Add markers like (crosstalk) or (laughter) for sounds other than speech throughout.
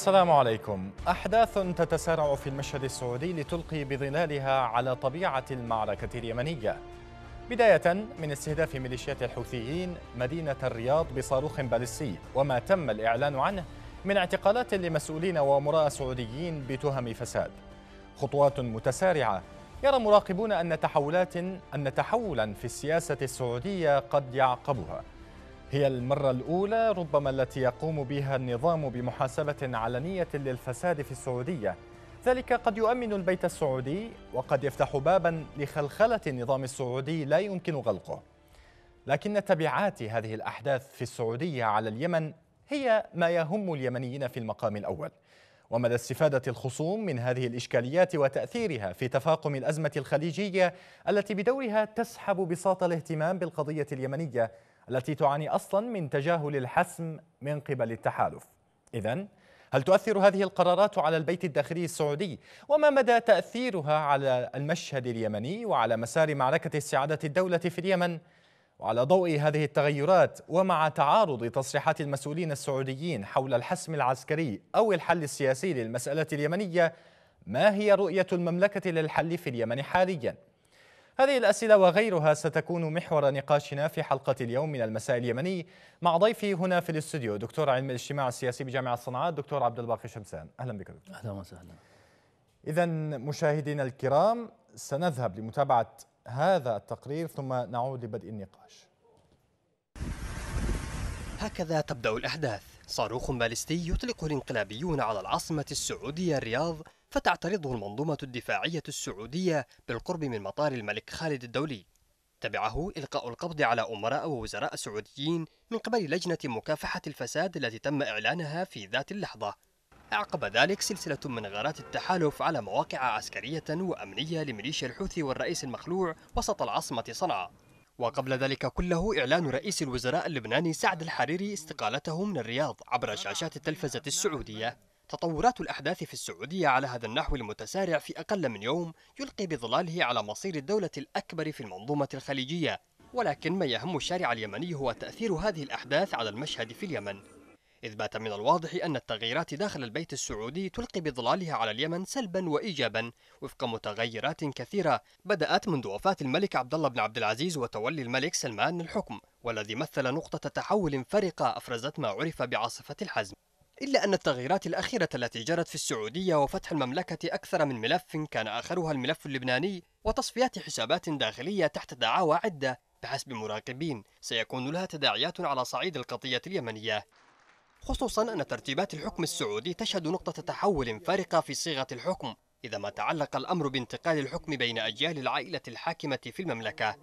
السلام عليكم أحداث تتسارع في المشهد السعودي لتلقي بظلالها على طبيعة المعركة اليمنية بداية من استهداف ميليشيات الحوثيين مدينة الرياض بصاروخ باليستي وما تم الإعلان عنه من اعتقالات لمسؤولين ومراء سعوديين بتهم فساد خطوات متسارعة يرى مراقبون أن تحولات أن تحولا في السياسة السعودية قد يعقبها هي المرة الأولى ربما التي يقوم بها النظام بمحاسبة علنية للفساد في السعودية ذلك قد يؤمن البيت السعودي وقد يفتح بابا لخلخلة النظام السعودي لا يمكن غلقه لكن تبعات هذه الأحداث في السعودية على اليمن هي ما يهم اليمنيين في المقام الأول ومدى استفادة الخصوم من هذه الإشكاليات وتأثيرها في تفاقم الأزمة الخليجية التي بدورها تسحب بساط الاهتمام بالقضية اليمنية التي تعاني أصلا من تجاهل الحسم من قبل التحالف إذا هل تؤثر هذه القرارات على البيت الداخلي السعودي وما مدى تأثيرها على المشهد اليمني وعلى مسار معركة استعادة الدولة في اليمن وعلى ضوء هذه التغيرات ومع تعارض تصريحات المسؤولين السعوديين حول الحسم العسكري أو الحل السياسي للمسألة اليمنية ما هي رؤية المملكة للحل في اليمن حالياً؟ هذه الأسئلة وغيرها ستكون محور نقاشنا في حلقة اليوم من المساء اليمني مع ضيفي هنا في الاستوديو دكتور علم الاجتماع السياسي بجامعة صنعاء الدكتور عبد الباقي شمسان أهلا بك دكتور أهلا وسهلا إذا مشاهدينا الكرام سنذهب لمتابعة هذا التقرير ثم نعود لبدء النقاش هكذا تبدأ الأحداث صاروخ باليستي يطلق الانقلابيون على العاصمة السعودية الرياض فتعترضه المنظومة الدفاعية السعودية بالقرب من مطار الملك خالد الدولي تبعه إلقاء القبض على أمراء ووزراء سعوديين من قبل لجنة مكافحة الفساد التي تم إعلانها في ذات اللحظة أعقب ذلك سلسلة من غارات التحالف على مواقع عسكرية وأمنية لميليشيا الحوثي والرئيس المخلوع وسط العاصمة صنعاء وقبل ذلك كله إعلان رئيس الوزراء اللبناني سعد الحريري استقالته من الرياض عبر شاشات التلفزة السعودية تطورات الأحداث في السعودية على هذا النحو المتسارع في أقل من يوم يلقي بظلاله على مصير الدولة الأكبر في المنظومة الخليجية ولكن ما يهم الشارع اليمني هو تأثير هذه الأحداث على المشهد في اليمن إذ بات من الواضح أن التغييرات داخل البيت السعودي تلقي بظلالها على اليمن سلبا وإيجابا وفق متغيرات كثيرة بدأت منذ وفاة الملك عبد الله بن عبد العزيز وتولي الملك سلمان الحكم والذي مثل نقطة تحول فارقة أفرزت ما عرف بعاصفة الحزم إلا أن التغييرات الأخيرة التي جرت في السعودية وفتح المملكة أكثر من ملف كان آخرها الملف اللبناني وتصفيات حسابات داخلية تحت دعاوى عدة بحسب مراقبين سيكون لها تداعيات على صعيد القضية اليمنية خصوصا أن ترتيبات الحكم السعودي تشهد نقطة تحول فارقة في صيغة الحكم إذا ما تعلق الأمر بانتقال الحكم بين أجيال العائلة الحاكمة في المملكة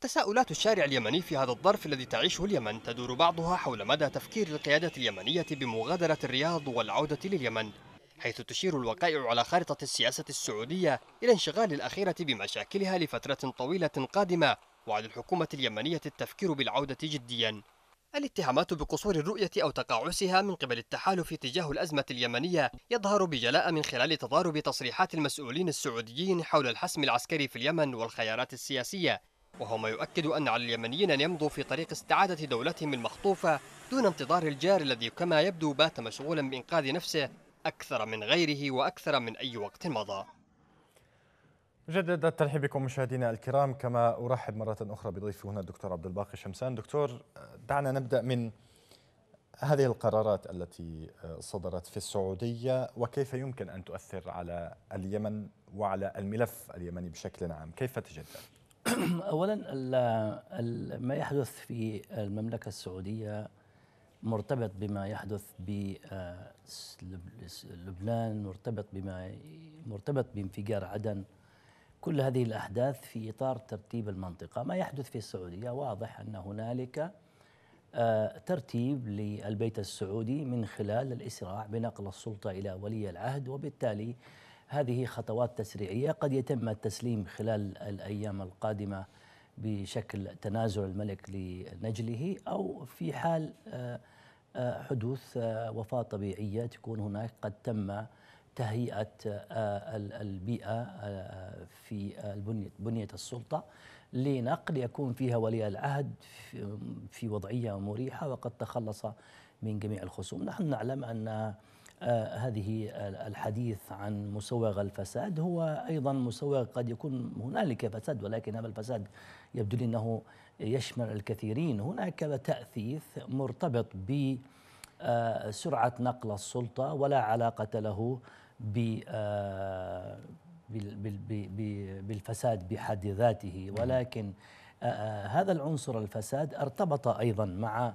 تساؤلات الشارع اليمني في هذا الظرف الذي تعيشه اليمن تدور بعضها حول مدى تفكير القيادة اليمنية بمغادرة الرياض والعودة لليمن حيث تشير الوقائع على خارطة السياسة السعودية إلى انشغال الأخيرة بمشاكلها لفترة طويلة قادمة وعلى الحكومة اليمنية التفكير بالعودة جديا الاتهامات بقصور الرؤية أو تقاعسها من قبل التحالف تجاه الأزمة اليمنية يظهر بجلاء من خلال تضارب تصريحات المسؤولين السعوديين حول الحسم العسكري في اليمن والخيارات السياسية وهو ما يؤكد أن على اليمنيين أن يمضوا في طريق استعادة دولتهم المخطوفة دون انتظار الجار الذي كما يبدو بات مشغولا بإنقاذ نفسه أكثر من غيره وأكثر من أي وقت مضى جدد الترحيب بكم مشاهدينا الكرام كما أرحب مرة أخرى بضيفي هنا الدكتور عبد الباقي شمسان دكتور دعنا نبدأ من هذه القرارات التي صدرت في السعودية وكيف يمكن أن تؤثر على اليمن وعلى الملف اليمني بشكل عام كيف تجدد؟ (clears throat) اولا ما يحدث في المملكه السعوديه مرتبط بما يحدث بلبنان آه، مرتبط بما مرتبط بانفجار عدن كل هذه الاحداث في اطار ترتيب المنطقه ما يحدث في السعوديه واضح ان هنالك آه، ترتيب للبيت السعودي من خلال الاسراع بنقل السلطه الى ولي العهد وبالتالي هذه خطوات تسريعية قد يتم التسليم خلال الأيام القادمة بشكل تنازل الملك لنجله أو في حال آه، آه، حدوث آه، وفاة طبيعية تكون هناك قد تم تهيئة البيئة في بنية السلطة لنقل يكون فيها ولي العهد في وضعية مريحة وقد تخلص من جميع الخصوم نحن نعلم أن آه، هذه الحديث عن مسوغ الفساد هو أيضا مسوغ قد يكون هنالك فساد ولكن هذا الفساد يبدو لي أنه يشمل الكثيرين هناك تأثيث مرتبط بسرعة آه، نقل السلطة ولا علاقة له ب آه، بالفساد بحد ذاته ولكن هذا العنصر الفساد ارتبط أيضا مع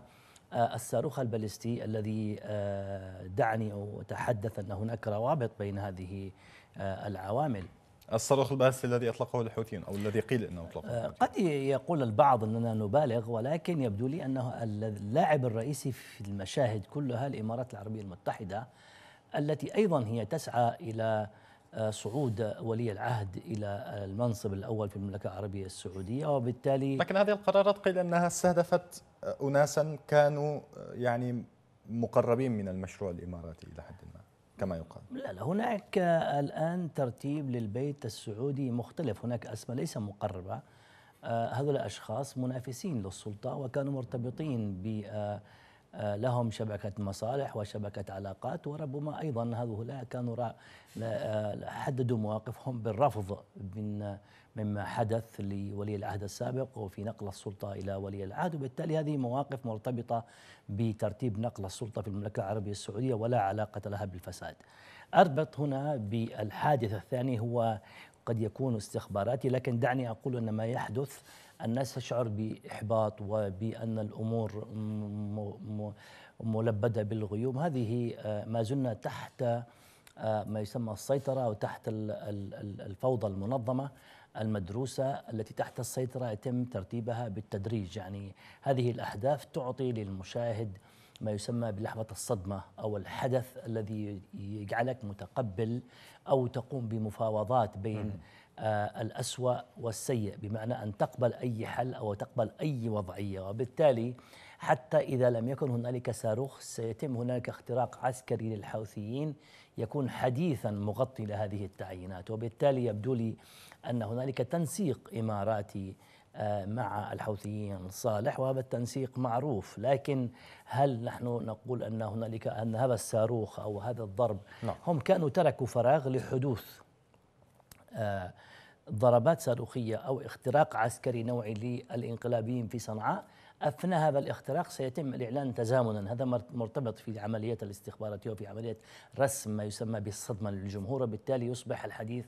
الصاروخ البالستي الذي آه، دعني أتحدث أن هناك روابط بين هذه آه، العوامل الصاروخ البالستي الذي اطلقه الحوثيون او الذي قيل انه اطلقه آه، قد يقول البعض اننا نبالغ ولكن يبدو لي انه اللاعب الرئيسي في المشاهد كلها الامارات العربيه المتحده التي ايضا هي تسعى الى آه، صعود ولي العهد الى المنصب الاول في المملكه العربيه السعوديه وبالتالي لكن هذه القرارات قيل انها استهدفت اناسا كانوا آه، يعني مقربين من المشروع الاماراتي الى حد ما كما يقال لا لا هناك الان ترتيب للبيت السعودي مختلف هناك اسماء ليس مقربه آه، هذول اشخاص منافسين للسلطه وكانوا مرتبطين ب آه، لهم شبكة مصالح وشبكة علاقات وربما أيضا هؤلاء كانوا آه، حددوا مواقفهم بالرفض من مما حدث لولي العهد السابق وفي نقل السلطة إلى ولي العهد وبالتالي هذه مواقف مرتبطة بترتيب نقل السلطة في المملكة العربية السعودية ولا علاقة لها بالفساد أربط هنا بالحادث الثاني هو قد يكون استخباراتي لكن دعني أقول أن ما يحدث الناس تشعر باحباط وبان الامور ملبده بالغيوم هذه آه، ما زلنا تحت آه، ما يسمى السيطره وتحت الفوضى المنظمه المدروسة التي تحت السيطرة يتم ترتيبها بالتدريج يعني هذه الأحداث تعطي للمشاهد ما يسمى بلحظة الصدمة أو الحدث الذي يجعلك متقبل أو تقوم بمفاوضات بين آه، الأسوأ والسيء بمعنى أن تقبل أي حل أو تقبل أي وضعية وبالتالي حتى إذا لم يكن هنالك صاروخ سيتم هناك اختراق عسكري للحوثيين يكون حديثا مغطي لهذه التعيينات وبالتالي يبدو لي أن هنالك تنسيق إماراتي آه، مع الحوثيين صالح وهذا التنسيق معروف لكن هل نحن نقول أن هنالك أن هذا الصاروخ أو هذا الضرب نعم. هم كانوا تركوا فراغ لحدوث آه، ضربات صاروخية أو اختراق عسكري نوعي للإنقلابيين في صنعاء أثناء هذا الاختراق سيتم الإعلان تزامنا هذا مرتبط في العمليات الاستخباراتية وفي عملية رسم ما يسمى بالصدمة للجمهور وبالتالي يصبح الحديث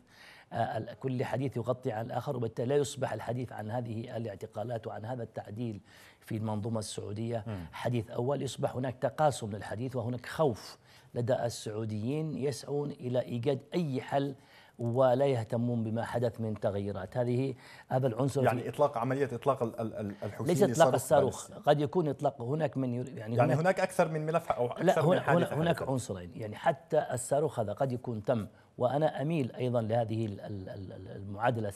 آه، كل حديث يغطي عن الآخر وبالتالي لا يصبح الحديث عن هذه الاعتقالات وعن هذا التعديل في المنظومة السعودية حديث أول يصبح هناك تقاسم للحديث وهناك خوف لدى السعوديين يسعون إلى إيجاد أي حل ولا يهتمون بما حدث من تغييرات هذه هذا العنصر يعني اطلاق عمليه اطلاق الحوثيين ليس اطلاق الصاروخ قد يكون اطلاق هناك من يعني, يعني هناك, هناك اكثر من ملف او اكثر لا من هناك, هناك عنصرين يعني حتى الصاروخ هذا قد يكون تم وأنا أميل أيضا لهذه المعادلة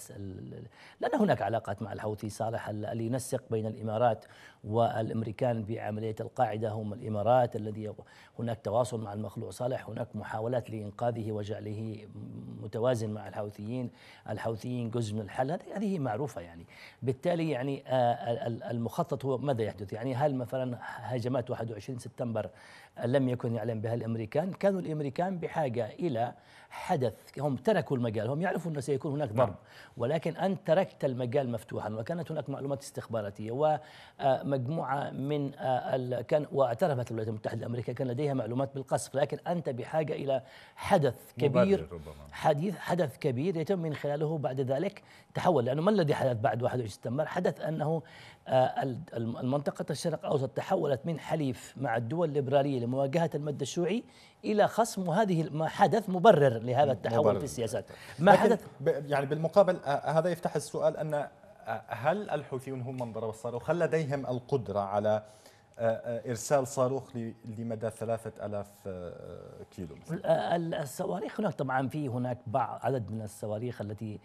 لأن هناك علاقات مع الحوثي صالح اللي ينسق بين الإمارات والأمريكان بعملية القاعدة هم الإمارات الذي هناك تواصل مع المخلوع صالح هناك محاولات لإنقاذه وجعله متوازن مع الحوثيين الحوثيين جزء من الحل هذه معروفة يعني بالتالي يعني آه، المخطط هو ماذا يحدث يعني هل مثلا هجمات 21 سبتمبر لم يكن يعلم بها الامريكان، كانوا الامريكان بحاجه الى حدث هم تركوا المجال، هم يعرفوا انه سيكون هناك ضرب، نعم. ولكن انت تركت المجال مفتوحا وكانت هناك معلومات استخباراتيه ومجموعه آه، من آه، كان واعترفت الولايات المتحده الامريكيه كان لديها معلومات بالقصف، لكن انت بحاجه الى حدث كبير حديث حدث كبير يتم من خلاله بعد ذلك تحول لانه ما الذي حدث بعد 21 سبتمبر؟ حدث انه آه، المنطقة الشرق الأوسط تحولت من حليف مع الدول الليبرالية لمواجهة المد الشيوعي إلى خصم وهذه ما حدث مبرر لهذا التحول مبرر. في السياسات ما حدث يعني بالمقابل آه، آه، هذا يفتح السؤال أن هل الحوثيون هم من ضرب الصاروخ هل لديهم القدرة على ارسال صاروخ لمدى 3000 كيلو الصواريخ هناك طبعا في هناك بعض عدد من الصواريخ التي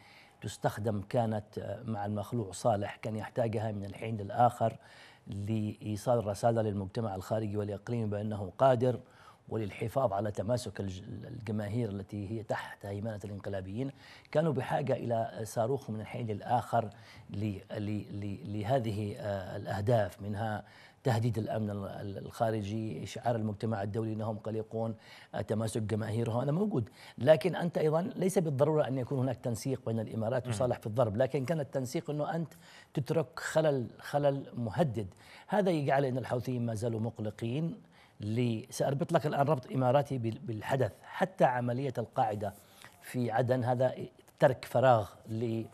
تستخدم كانت آه، مع المخلوع صالح كان يحتاجها من الحين للآخر لإيصال رسالة للمجتمع الخارجي والإقليمي بأنه قادر وللحفاظ على تماسك الجماهير التي هي تحت هيمنة الانقلابيين كانوا بحاجة إلى صاروخ من الحين للآخر لهذه آه، الأهداف منها تهديد الامن الخارجي، اشعار المجتمع الدولي انهم قلقون، آه، تماسك جماهيرهم هذا موجود، لكن انت ايضا ليس بالضروره ان يكون هناك تنسيق بين الامارات وصالح في الضرب، لكن كان التنسيق انه انت تترك خلل خلل مهدد، هذا يجعل ان الحوثيين ما زالوا مقلقين لي ساربط لك الان ربط اماراتي بالحدث، حتى عمليه القاعده في عدن هذا ترك فراغ ل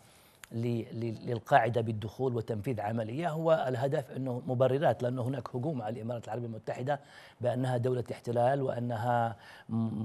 للقاعدة بالدخول وتنفيذ عملية هو الهدف أنه مبررات لأن هناك هجوم على الإمارات العربية المتحدة بأنها دولة احتلال وأنها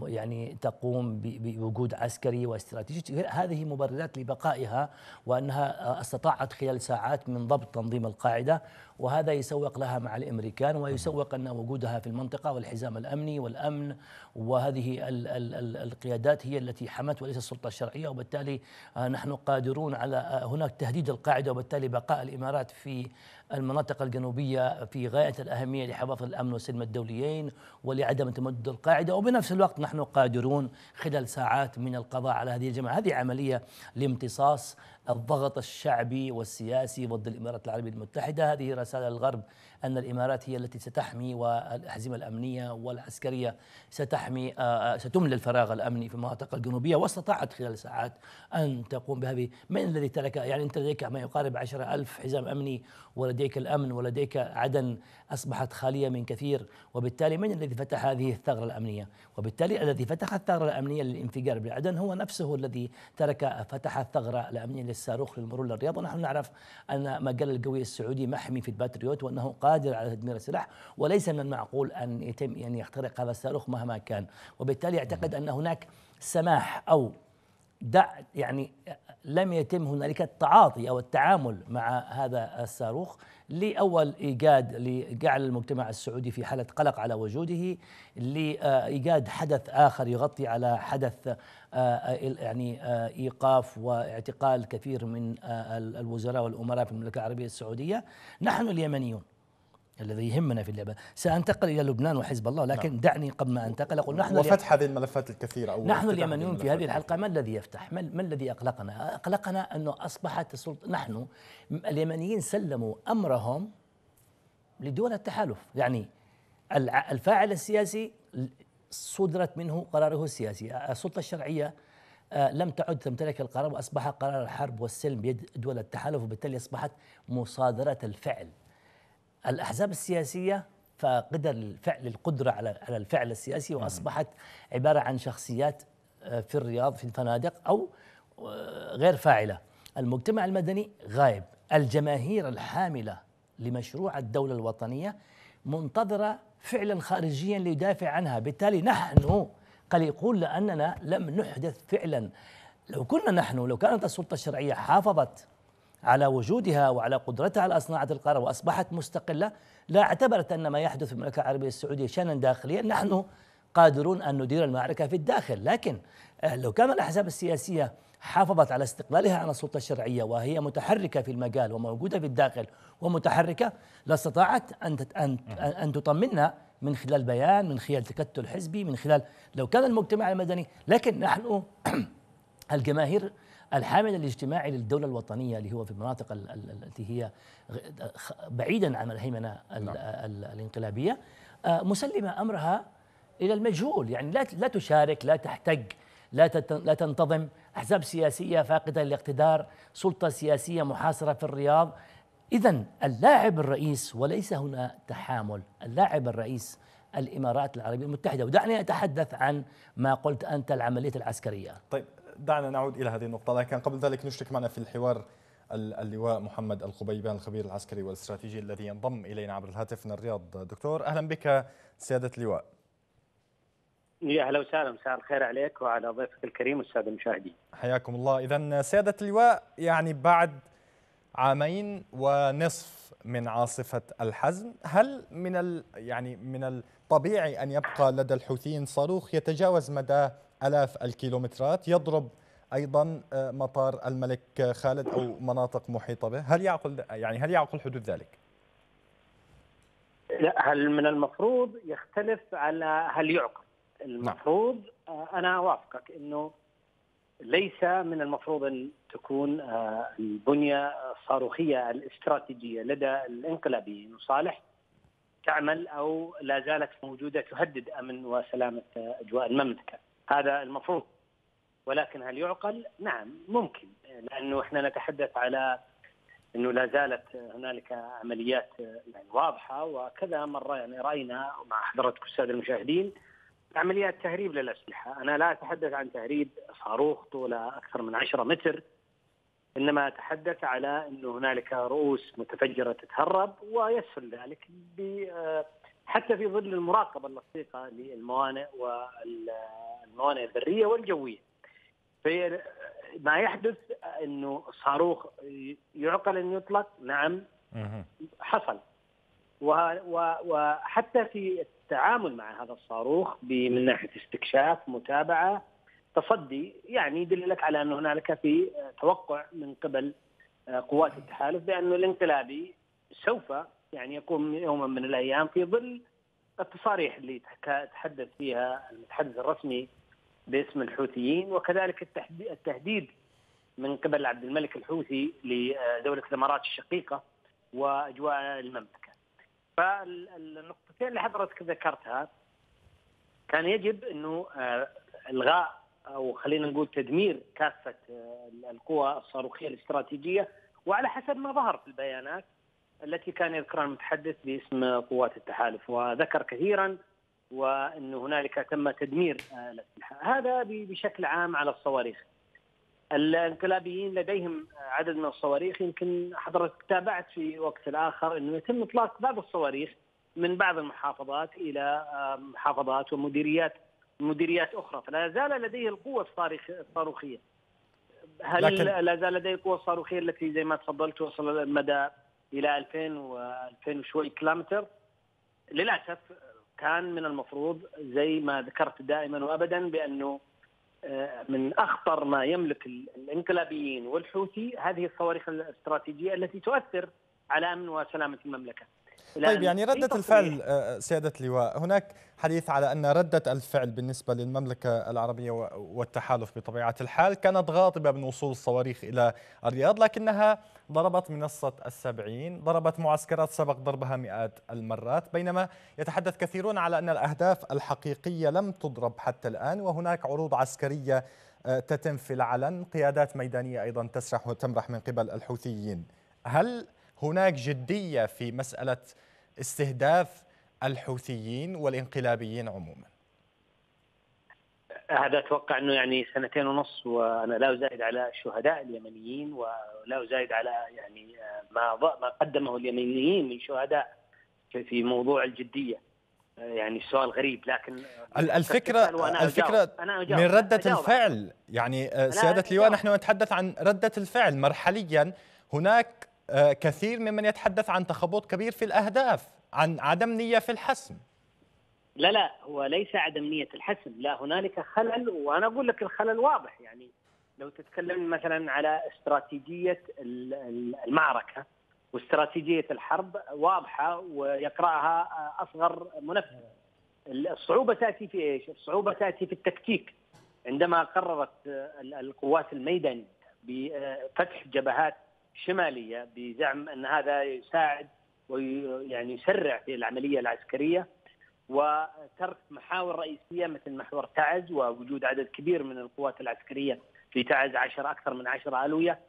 يعني تقوم بوجود عسكري واستراتيجي هذه مبررات لبقائها وأنها استطاعت خلال ساعات من ضبط تنظيم القاعدة وهذا يسوق لها مع الامريكان ويسوق ان وجودها في المنطقه والحزام الامني والامن وهذه الـ الـ القيادات هي التي حمت وليس السلطه الشرعيه وبالتالي نحن قادرون على هناك تهديد القاعده وبالتالي بقاء الامارات في المناطق الجنوبيه في غايه الاهميه لحفاظ الامن والسلم الدوليين ولعدم تمدد القاعده وبنفس الوقت نحن قادرون خلال ساعات من القضاء على هذه الجماعه، هذه عمليه لامتصاص الضغط الشعبي والسياسي ضد الامارات العربيه المتحده، هذه رساله الغرب أن الإمارات هي التي ستحمي والأحزمة الأمنية والعسكرية ستحمي آه، آه، ستملى الفراغ الأمني في المناطق الجنوبية واستطاعت خلال ساعات أن تقوم بهذه من الذي ترك يعني أنت لديك ما يقارب عشرة ألف حزام أمني ولديك الأمن ولديك عدن أصبحت خالية من كثير وبالتالي من الذي فتح هذه الثغرة الأمنية وبالتالي الذي فتح الثغرة الأمنية للانفجار بعدن هو نفسه الذي ترك فتح الثغرة الأمنية للصاروخ للمرور للرياض ونحن نعرف أن مجال القوي السعودي محمي في الباتريوت وأنه قادر قادر على تدمير السلاح وليس من المعقول أن يتم أن يعني يخترق هذا الصاروخ مهما كان وبالتالي أعتقد أن هناك سماح أو دع يعني لم يتم هنالك التعاطي او التعامل مع هذا الصاروخ لاول ايجاد لجعل المجتمع السعودي في حاله قلق على وجوده لايجاد حدث اخر يغطي على حدث آه، يعني آه، ايقاف واعتقال كثير من آه، الوزراء والامراء في المملكه العربيه السعوديه نحن اليمنيون الذي يهمنا في اللبنان سأنتقل إلى لبنان وحزب الله لكن نعم. دعني قبل ما أنتقل أقول نحن وفتح هذه الملفات الكثيرة أو نحن اليمنيون في هذه الحلقة ما الذي يفتح ما, ما الذي أقلقنا أقلقنا أنه أصبحت السلطة نحن اليمنيين سلموا أمرهم لدول التحالف يعني الفاعل السياسي صدرت منه قراره السياسي السلطة الشرعية آه، لم تعد تمتلك القرار وأصبح قرار الحرب والسلم بيد دول التحالف وبالتالي أصبحت مصادرة الفعل الأحزاب السياسية فاقدة الفعل القدرة على على الفعل السياسي وأصبحت عبارة عن شخصيات آه، في الرياض في الفنادق أو آه، غير فاعلة المجتمع المدني غايب الجماهير الحاملة لمشروع الدولة الوطنية منتظرة فعلا خارجيا ليدافع عنها بالتالي نحن يقول لأننا لم نحدث فعلا لو كنا نحن لو كانت السلطة الشرعية حافظت على وجودها وعلى قدرتها على صناعة القرار وأصبحت مستقلة لا اعتبرت أن ما يحدث في المملكة العربية السعودية شأنا داخليا نحن قادرون أن ندير المعركة في الداخل لكن آه، لو كان الأحزاب السياسية حافظت على استقلالها عن السلطة الشرعية وهي متحركة في المجال وموجودة في الداخل ومتحركة لاستطاعت أن أن أن تطمنا من خلال بيان من خلال تكتل حزبي من خلال لو كان المجتمع المدني لكن نحن (clears throat) الجماهير الحامل الاجتماعي للدولة الوطنية اللي هو في المناطق التي هي بعيدا عن الهيمنة نعم. الانقلابية آه، مسلمة أمرها إلى المجهول يعني لا لا تشارك لا تحتج لا لا تنتظم أحزاب سياسية فاقدة للاقتدار سلطة سياسية محاصرة في الرياض إذا اللاعب الرئيس وليس هنا تحامل اللاعب الرئيس الامارات العربيه المتحده ودعني اتحدث عن ما قلت انت العمليه العسكريه طيب دعنا نعود الى هذه النقطه لكن قبل ذلك نشرك معنا في الحوار اللواء محمد الخبيبان الخبير العسكري والاستراتيجي الذي ينضم الينا عبر الهاتف من الرياض دكتور اهلا بك سياده اللواء يا اهلا وسهلا مساء الخير عليك وعلى ضيفك الكريم والساده المشاهدين حياكم الله اذا سياده اللواء يعني بعد عامين ونصف من عاصفه الحزم هل من ال يعني من الطبيعي ان يبقى لدى الحوثيين صاروخ يتجاوز مداه آلاف الكيلومترات يضرب ايضا آه، مطار الملك آه، خالد او مناطق محيطه به هل يعقل يعني هل يعقل حدوث ذلك لا هل من المفروض يختلف على هل يعقل نعم. المفروض آه، انا اوافقك انه ليس من المفروض ان تكون البنيه الصاروخيه الاستراتيجيه لدى الانقلابيين صالح تعمل او لا زالت موجوده تهدد امن وسلامه اجواء المملكه. هذا المفروض ولكن هل يعقل؟ نعم ممكن لانه احنا نتحدث على انه لا زالت هنالك عمليات يعني واضحه وكذا مره يعني راينا مع حضرتك الساده المشاهدين عمليات تهريب للاسلحه، انا لا اتحدث عن تهريب صاروخ طوله اكثر من 10 متر انما اتحدث على انه هنالك رؤوس متفجره تتهرب ويسهل ذلك حتى في ظل المراقبه اللصيقه للموانئ وال الموانئ البريه والجويه. في ما يحدث انه صاروخ يعقل ان يطلق نعم حصل وحتى في التعامل مع هذا الصاروخ من ناحيه استكشاف متابعه تصدي يعني يدلك على انه هنالك في توقع من قبل آه، قوات التحالف بانه الانقلابي سوف يعني يقوم يوما من الايام في ظل التصاريح اللي تحدث فيها المتحدث الرسمي باسم الحوثيين وكذلك التهديد من قبل عبد الملك الحوثي لدولة الإمارات الشقيقة وأجواء المملكة فالنقطتين اللي حضرتك ذكرتها كان يجب أنه آه، إلغاء أو خلينا نقول تدمير كافة آه، القوى الصاروخية الاستراتيجية وعلى حسب ما ظهر في البيانات التي كان يذكرها المتحدث باسم قوات التحالف وذكر كثيرا وأن هنالك تم تدمير الأسلحة هذا بشكل عام على الصواريخ الانقلابيين لديهم عدد من الصواريخ يمكن حضرتك تابعت في وقت آخر أنه يتم إطلاق بعض الصواريخ من بعض المحافظات إلى آه، محافظات ومديريات مديريات أخرى فلا زال لديه القوة الصاروخية هل لكن... لا زال لديه القوة الصاروخية التي زي ما تفضلت وصل المدى إلى 2000 و 2000 وشوي كيلومتر للأسف كان من المفروض زي ما ذكرت دائما وابدا بانه آه، من اخطر ما يملك الانقلابيين والحوثي هذه الصواريخ الاستراتيجيه التي تؤثر على امن وسلامه المملكه. طيب يعني ردة الفعل آه، آه، سيادة اللواء هناك حديث على أن ردة الفعل بالنسبة للمملكة العربية والتحالف بطبيعة الحال كانت غاضبة من وصول الصواريخ إلى الرياض لكنها ضربت منصة السبعين ضربت معسكرات سبق ضربها مئات المرات بينما يتحدث كثيرون على أن الأهداف الحقيقية لم تضرب حتى الآن وهناك عروض عسكرية آه، تتم في العلن قيادات ميدانية أيضا تسرح وتمرح من قبل الحوثيين هل هناك جدية في مسألة استهداف الحوثيين والانقلابيين عموما هذا اتوقع انه يعني سنتين ونص وانا لا ازايد على الشهداء اليمنيين ولا ازايد على يعني ما ما قدمه اليمنيين من شهداء في موضوع الجديه يعني سؤال غريب لكن الفكره أنا الفكره أجاوب. أنا من رده أجاوب. الفعل يعني آه، سياده لواء نحن نتحدث عن رده الفعل مرحليا هناك آه، كثير ممن يتحدث عن تخبط كبير في الأهداف عن عدم نية في الحسم لا لا هو ليس عدم نية الحسم لا هنالك خلل وأنا أقول لك الخلل واضح يعني لو تتكلم مثلا على استراتيجية المعركة واستراتيجية الحرب واضحة ويقرأها آه، أصغر منفذ الصعوبة تأتي في إيش؟ الصعوبة تأتي في التكتيك عندما قررت آه، القوات الميدانية بفتح جبهات شماليه بزعم ان هذا يساعد ويعني يسرع في العمليه العسكريه وترك محاور رئيسيه مثل محور تعز ووجود عدد كبير من القوات العسكريه في تعز عشر اكثر من عشر الويه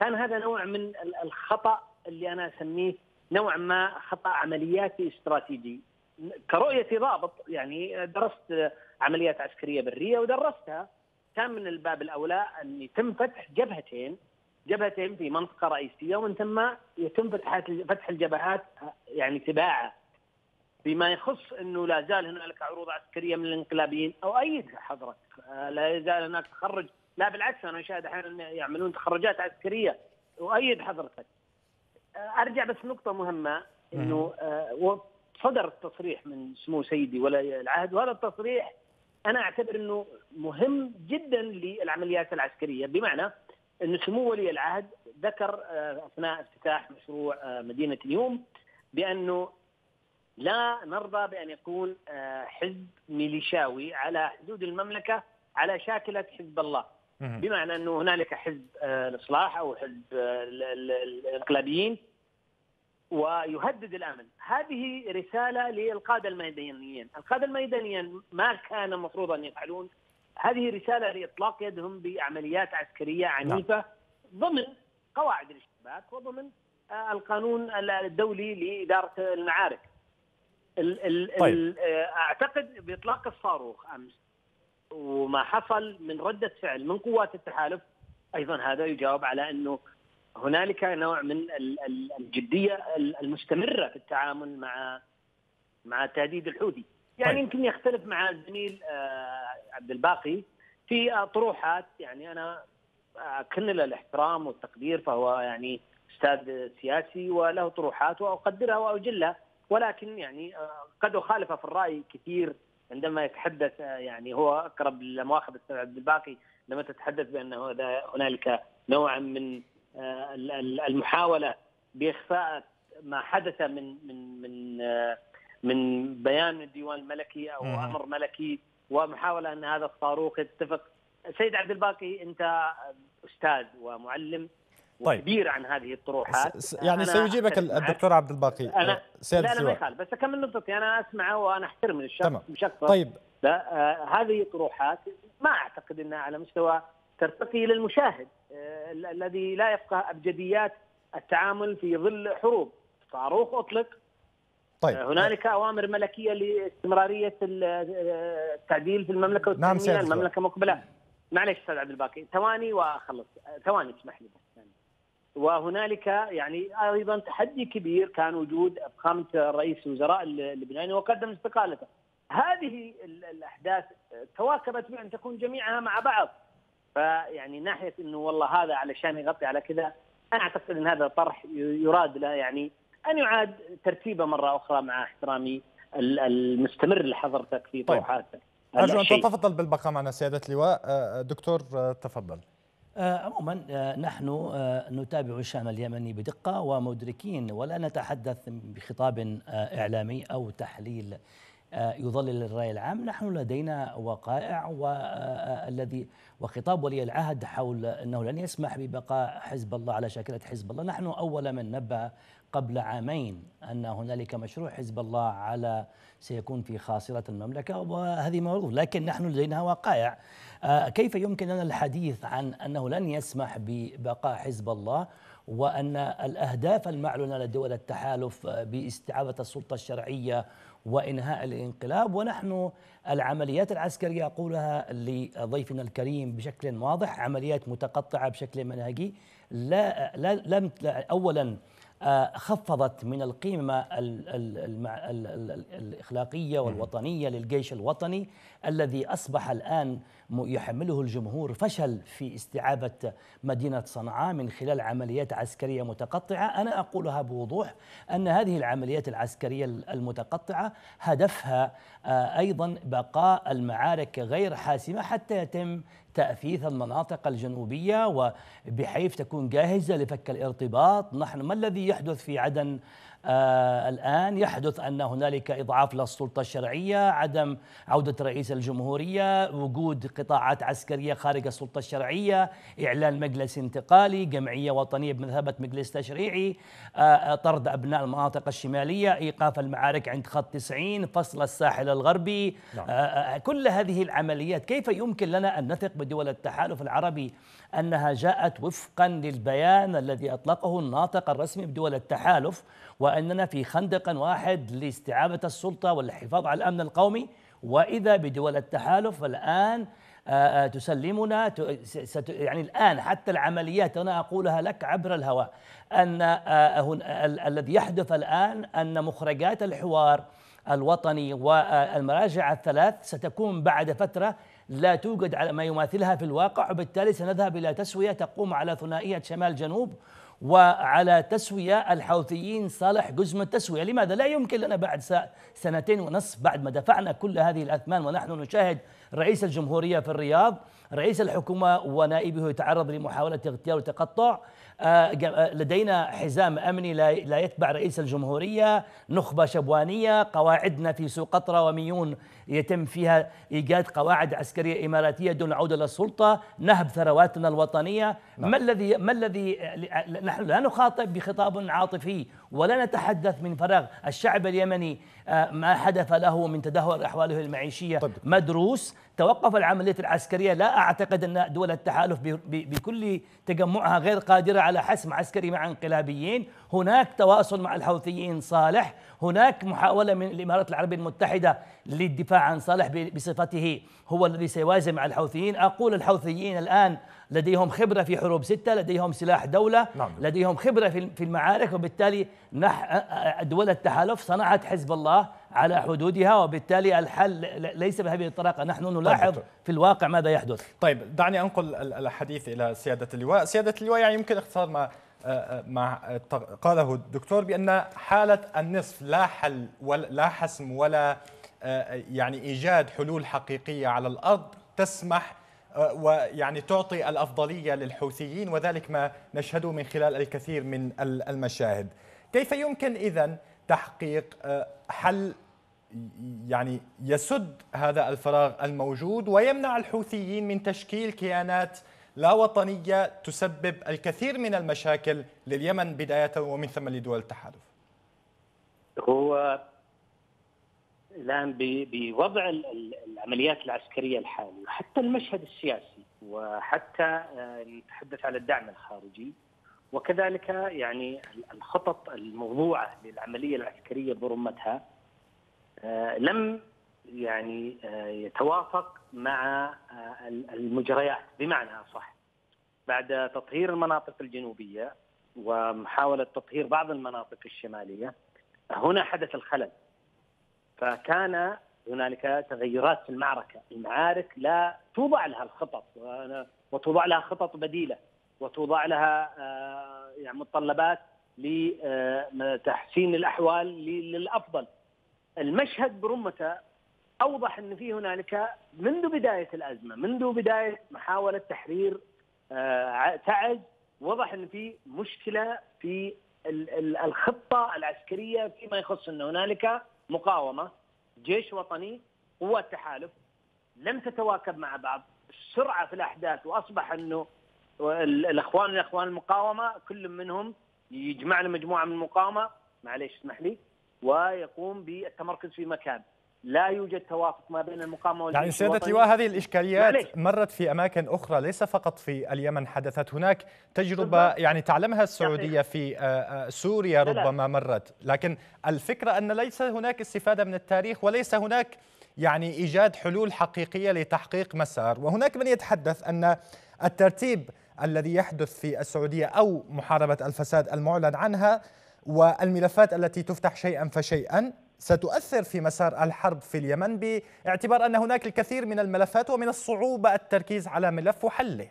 كان هذا نوع من الخطا اللي انا اسميه نوع ما خطا عملياتي استراتيجي كرؤيتي ضابط يعني درست عمليات عسكريه بريه ودرستها كان من الباب الاولى ان يتم فتح جبهتين جبهتين في منطقه رئيسيه ومن ثم يتم فتح الجبهات يعني تباعا بما يخص انه لا زال هنالك عروض عسكريه من الانقلابيين او اي حضرتك آه، لا يزال هناك تخرج لا بالعكس انا اشاهد احيانا يعملون تخرجات عسكريه وايد حضرتك آه، ارجع بس نقطه مهمه انه آه، صدر التصريح من سمو سيدي ولي العهد وهذا التصريح انا اعتبر انه مهم جدا للعمليات العسكريه بمعنى أن سمو ولي العهد ذكر آه، أثناء افتتاح مشروع آه، مدينة اليوم بأنه لا نرضى بأن يكون آه، حزب ميليشاوي على حدود المملكة على شاكلة حزب الله بمعنى أنه هنالك حزب الإصلاح أو حزب الإنقلابيين ويهدد الامن، هذه رساله للقاده الميدانيين، القاده الميدانيين ما كان المفروض ان يفعلون هذه رسالة لإطلاق يدهم بعمليات عسكرية نعم. عنيفة نعم. ضمن قواعد الاشتباك وضمن آه، القانون الدولي لإدارة المعارك الـ الـ طيب. آه، أعتقد بإطلاق الصاروخ أمس وما حصل من ردة فعل من قوات التحالف أيضا هذا يجاوب على أنه هنالك نوع من الجدية المستمرة في التعامل مع مع التهديد الحوثي طيب. يعني طيب. يمكن يختلف مع الزميل آه، عبد الباقي في طروحات يعني انا اكن آه، له الاحترام والتقدير فهو يعني استاذ سياسي وله طروحات واقدرها واجلها ولكن يعني آه، قد اخالفه في الراي كثير عندما يتحدث يعني هو اقرب لمواخذ الاستاذ عبد الباقي لما تتحدث بانه هنالك نوعا من المحاوله باخفاء ما حدث من من من من بيان من الديوان الملكي او مم. امر ملكي ومحاوله ان هذا الصاروخ يتفق سيد عبد الباقي انت استاذ ومعلم طيب. كبير عن هذه الطروحات س يعني سيجيبك الدكتور عبد الباقي انا آه، لا لا ما يخالف بس اكمل نقطتي انا اسمعه وانا احترم الشخص بشكل طيب لا آه هذه طروحات ما اعتقد انها على مستوى ترتقي الى المشاهد آه الذي لا يفقه ابجديات التعامل في ظل حروب صاروخ اطلق طيب آه، هنالك اوامر ملكيه لاستمراريه آه، التعديل في المملكه نعم سيادة المملكه مقبله معلش استاذ عبد الباقي ثواني واخلص آه، ثواني اسمح لي وهنالك يعني ايضا تحدي كبير كان وجود فخامه رئيس الوزراء اللبناني وقدم استقالته. هذه الاحداث تواكبت بان تكون جميعها مع بعض. فيعني ناحيه انه والله هذا علشان يغطي على كذا انا اعتقد ان هذا طرح يراد له يعني ان يعاد ترتيبه مره اخرى مع احترامي المستمر لحضرتك في طروحاتك طيب. ارجو ان تتفضل بالبقاء معنا سياده اللواء أه، دكتور أه، تفضل أه، عموما نحن نتابع الشأن اليمني بدقة ومدركين ولا نتحدث بخطاب إعلامي أو تحليل يضلل الرأي العام نحن لدينا وقائع والذي وخطاب ولي العهد حول أنه لن يسمح ببقاء حزب الله على شاكلة حزب الله نحن أول من نبه قبل عامين أن هنالك مشروع حزب الله على سيكون في خاصرة المملكة وهذه معروف لكن نحن لدينا وقائع آه، كيف يمكننا الحديث عن أنه لن يسمح ببقاء حزب الله وأن الأهداف المعلنة لدول التحالف باستعادة السلطة الشرعية وإنهاء الانقلاب ونحن العمليات العسكرية أقولها لضيفنا الكريم بشكل واضح عمليات متقطعة بشكل منهجي لا, لا لم أولا خفضت من القيمة الإخلاقية والوطنية للجيش الوطني الذي أصبح الآن يحمله الجمهور فشل في استعابة مدينة صنعاء من خلال عمليات عسكرية متقطعة أنا أقولها بوضوح أن هذه العمليات العسكرية المتقطعة هدفها آه، أيضا بقاء المعارك غير حاسمة حتى يتم تأثيث المناطق الجنوبية وبحيث تكون جاهزة لفك الارتباط نحن ما الذي يحدث في عدن آه، الآن يحدث أن هنالك إضعاف للسلطة الشرعية عدم عودة رئيس الجمهورية وجود قطاعات عسكرية خارج السلطة الشرعية إعلان مجلس انتقالي جمعية وطنية بمثابة مجلس تشريعي آه، آه، طرد أبناء المناطق الشمالية إيقاف المعارك عند خط 90 فصل الساحل الغربي نعم. كل هذه العمليات كيف يمكن لنا أن نثق بدول التحالف العربي أنها جاءت وفقا للبيان الذي أطلقه الناطق الرسمي بدول التحالف وأننا في خندق واحد لاستعابه السلطة والحفاظ على الأمن القومي وإذا بدول التحالف الآن آه، آه، تسلمنا يعني الآن حتى العمليات أنا أقولها لك عبر الهواء أن آه، الذي يحدث الآن أن مخرجات الحوار الوطني والمراجع الثلاث ستكون بعد فترة لا توجد على ما يماثلها في الواقع وبالتالي سنذهب إلى تسوية تقوم على ثنائية شمال جنوب وعلى تسوية الحوثيين صالح من التسوية لماذا لا يمكن لنا بعد سنتين ونصف بعد ما دفعنا كل هذه الأثمان ونحن نشاهد رئيس الجمهورية في الرياض رئيس الحكومة ونائبه يتعرض لمحاولة اغتيال وتقطع آه، آه، لدينا حزام امني لا يتبع رئيس الجمهوريه، نخبه شبوانيه، قواعدنا في سوق قطره وميون يتم فيها ايجاد قواعد عسكريه اماراتيه دون عوده للسلطه، نهب ثرواتنا الوطنيه، نعم. ما الذي ما الذي نحن لا نخاطب بخطاب عاطفي ولا نتحدث من فراغ، الشعب اليمني آه، ما حدث له من تدهور احواله المعيشيه طيب. مدروس، توقف العمليات العسكريه، لا اعتقد ان دول التحالف بكل تجمعها غير قادره على على حسم عسكري مع انقلابيين هناك تواصل مع الحوثيين صالح هناك محاولة من الإمارات العربية المتحدة للدفاع عن صالح بصفته هو الذي سيوازي مع الحوثيين أقول الحوثيين الآن لديهم خبرة في حروب ستة لديهم سلاح دولة نعم. لديهم خبرة في المعارك وبالتالي دول التحالف صنعت حزب الله على حدودها وبالتالي الحل ليس بهذه الطريقة نحن طيب نلاحظ طيب. في الواقع ماذا يحدث طيب دعني أنقل الحديث إلى سيادة اللواء سيادة اللواء يعني يمكن اختصار ما آه، آه، ما قاله الدكتور بأن حالة النصف لا حل ولا لا حسم ولا آه، يعني إيجاد حلول حقيقية على الأرض تسمح ويعني تعطي الأفضلية للحوثيين وذلك ما نشهده من خلال الكثير من المشاهد كيف يمكن إذن تحقيق آه، حل يعني يسد هذا الفراغ الموجود ويمنع الحوثيين من تشكيل كيانات لا وطنية تسبب الكثير من المشاكل لليمن بداية ومن ثم لدول التحالف هو الآن بوضع العمليات العسكرية الحالي وحتى المشهد السياسي وحتى آه، نتحدث على الدعم الخارجي وكذلك يعني الخطط الموضوعه للعمليه العسكريه برمتها آه، لم يعني آه، يتوافق مع آه، المجريات بمعنى صح بعد تطهير المناطق الجنوبيه ومحاوله تطهير بعض المناطق الشماليه هنا حدث الخلل فكان هنالك تغيرات في المعركه المعارك لا توضع لها الخطط وتوضع لها خطط بديله وتوضع لها آه، يعني متطلبات لتحسين آه، الاحوال للافضل. المشهد برمته اوضح ان في هنالك منذ بدايه الازمه، منذ بدايه محاوله تحرير آه، تعز وضح ان في مشكله في الخطه العسكريه فيما يخص ان هنالك مقاومه جيش وطني قوات تحالف لم تتواكب مع بعض السرعه في الاحداث واصبح انه الاخوان الاخوان المقاومه كل منهم يجمع له مجموعه من المقاومه معليش اسمح لي ويقوم بالتمركز في مكان لا يوجد توافق ما بين المقاومه والجيش يعني سيادة لواء هذه الإشكاليات معليش. مرت في أماكن أخرى ليس فقط في اليمن حدثت هناك تجربة يعني تعلمها السعودية في آه، آه، سوريا ربما مرت لكن الفكرة أن ليس هناك استفادة من التاريخ وليس هناك يعني إيجاد حلول حقيقية لتحقيق مسار وهناك من يتحدث أن الترتيب الذي يحدث في السعودية أو محاربة الفساد المعلن عنها والملفات التي تفتح شيئا فشيئا ستؤثر في مسار الحرب في اليمن باعتبار أن هناك الكثير من الملفات ومن الصعوبة التركيز على ملف وحله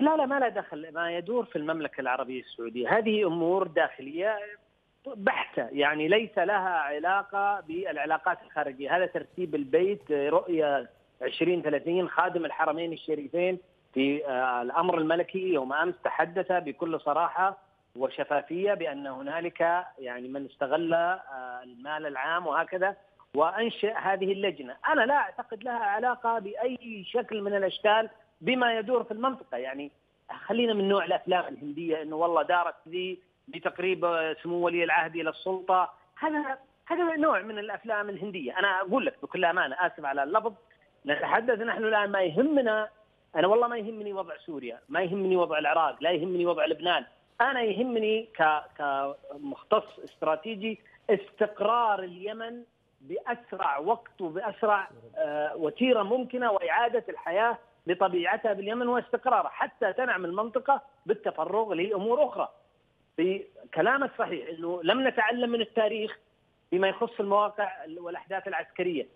لا لا ما لا دخل ما يدور في المملكة العربية السعودية هذه أمور داخلية بحتة يعني ليس لها علاقة بالعلاقات الخارجية هذا ترتيب البيت رؤية 2030 خادم الحرمين الشريفين في آه، الامر الملكي يوم امس تحدث بكل صراحه وشفافيه بان هنالك يعني من استغل آه، المال العام وهكذا وانشئ هذه اللجنه، انا لا اعتقد لها علاقه باي شكل من الاشكال بما يدور في المنطقه، يعني خلينا من نوع الافلام الهنديه انه والله دارت لي بتقريب آه، سمو ولي العهد الى السلطه، هذا هذا نوع من الافلام الهنديه، انا اقول لك بكل امانه اسف على اللفظ نتحدث نحن الان ما يهمنا انا والله ما يهمني وضع سوريا، ما يهمني وضع العراق، لا يهمني وضع لبنان، انا يهمني كمختص استراتيجي استقرار اليمن باسرع وقت وباسرع آه، وتيره ممكنه واعاده الحياه لطبيعتها باليمن واستقرارها حتى تنعم المنطقه بالتفرغ لامور اخرى. في كلامك صحيح انه لم نتعلم من التاريخ بما يخص المواقع والاحداث العسكريه.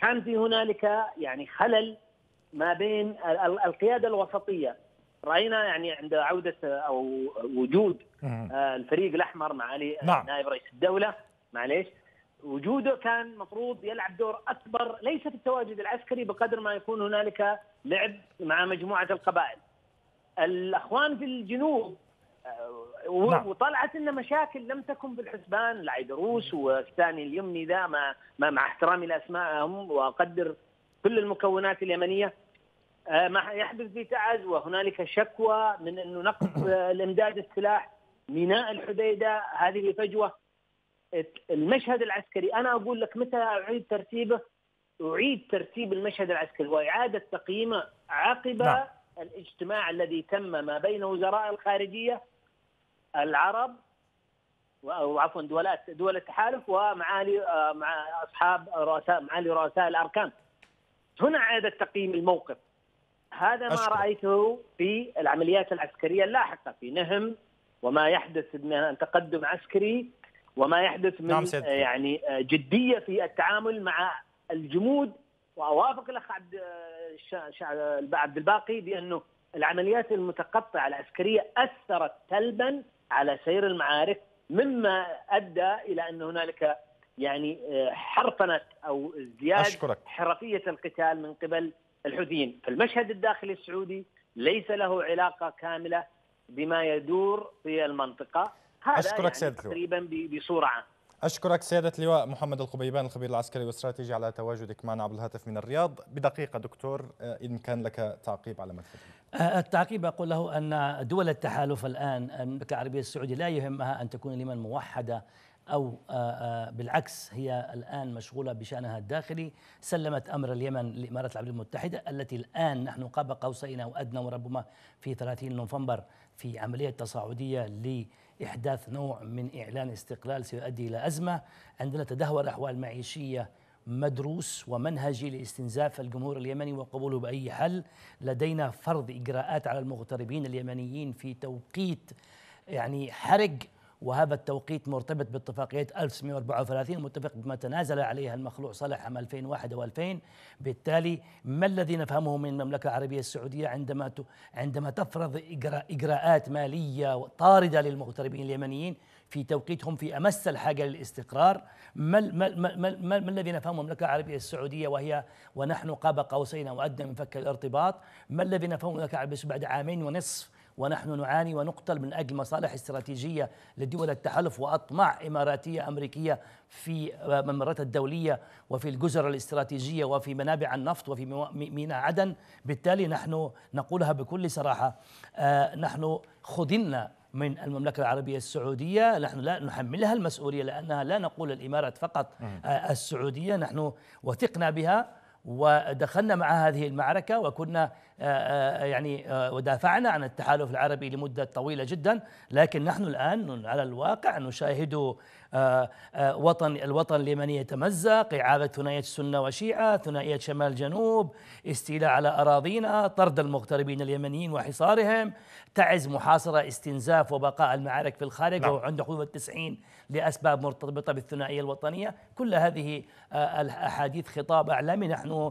كان في هنالك يعني خلل ما بين القياده الوسطيه راينا يعني عند عوده او وجود آه، الفريق الاحمر مع علي آه، نعم. نائب رئيس الدوله معليش وجوده كان مفروض يلعب دور اكبر ليس في التواجد العسكري بقدر ما يكون هنالك لعب مع مجموعه القبائل. الاخوان في الجنوب آه، نعم. وطلعت لنا مشاكل لم تكن في الحسبان العيدروس والثاني اليمني ذا ما مع احترامي لاسمائهم واقدر كل المكونات اليمنيه آه، ما يحدث في تعز وهنالك شكوى من انه نقص آه، الامداد السلاح ميناء الحديده هذه فجوه المشهد العسكري انا اقول لك متى اعيد ترتيبه اعيد ترتيب المشهد العسكري واعاده تقييمه عقب نعم. الاجتماع الذي تم ما بين وزراء الخارجيه العرب او عفوا دولات دول التحالف ومعالي آه، مع اصحاب رؤساء معالي رؤساء الاركان هنا عاد تقييم الموقف هذا ما أشكر. رايته في العمليات العسكريه اللاحقه في نهم وما يحدث من تقدم عسكري وما يحدث من نعم يعني آه، جديه في التعامل مع الجمود واوافق الاخ عبد آه، عبد الباقي بانه العمليات المتقطعه العسكريه اثرت سلبا على سير المعارك مما ادى الى ان هنالك يعني آه، حرفنت او ازدياد أشكرك. حرفيه القتال من قبل الحوثيين، فالمشهد الداخلي السعودي ليس له علاقه كامله بما يدور في المنطقه، هذا أشكرك يعني تقريبا بصوره عامه. أشكرك سيادة اللواء محمد القبيبان الخبير العسكري والاستراتيجي على تواجدك معنا عبر الهاتف من الرياض بدقيقة دكتور آه، إن كان لك تعقيب على ما آه، التعقيب أقول له أن دول التحالف الآن المملكة العربية السعودية لا يهمها أن تكون اليمن موحدة أو آه، آه، بالعكس هي الآن مشغولة بشأنها الداخلي سلمت أمر اليمن لإمارات العربية المتحدة التي الآن نحن قاب قوسين أو أدنى وربما في 30 نوفمبر في عملية تصاعدية لإحداث نوع من إعلان استقلال سيؤدي إلى أزمة عندنا تدهور أحوال معيشية مدروس ومنهجي لاستنزاف الجمهور اليمني وقبوله باي حل، لدينا فرض اجراءات على المغتربين اليمنيين في توقيت يعني حرج وهذا التوقيت مرتبط باتفاقية 1934 متفق بما تنازل عليها المخلوع صالح عام 2001 و2000 بالتالي ما الذي نفهمه من المملكة العربية السعودية عندما عندما تفرض إجراءات مالية طاردة للمغتربين اليمنيين في توقيتهم في امس الحاجه للاستقرار ما ما ما, ما, ما, ما الذي نفهمه المملكه العربيه السعوديه وهي ونحن قاب قوسين او ادنى من فك الارتباط ما الذي نفهمه المملكه العربيه السعوديه بعد عامين ونصف ونحن نعاني ونقتل من أجل مصالح استراتيجية لدول التحالف وأطماع إماراتية أمريكية في ممرات الدولية وفي الجزر الاستراتيجية وفي منابع النفط وفي ميناء عدن بالتالي نحن نقولها بكل صراحة آه، نحن خذلنا من المملكة العربية السعودية نحن لا نحملها المسؤولية لأنها لا نقول الإمارات فقط آه، السعودية نحن وثقنا بها ودخلنا مع هذه المعركة وكنا آه، آه، يعني آه، ودافعنا عن التحالف العربي لمدة طويلة جدا لكن نحن الآن على الواقع نشاهد آه، آه، وطن الوطن لمن يتمزق إعادة ثنائية السنة وشيعة ثنائية شمال جنوب استيلاء على أراضينا طرد المغتربين اليمنيين وحصارهم تعز محاصرة استنزاف وبقاء المعارك في الخارج نعم. وعند حدود التسعين لأسباب مرتبطة بالثنائية الوطنية كل هذه آه، الأحاديث خطاب أعلامي نحن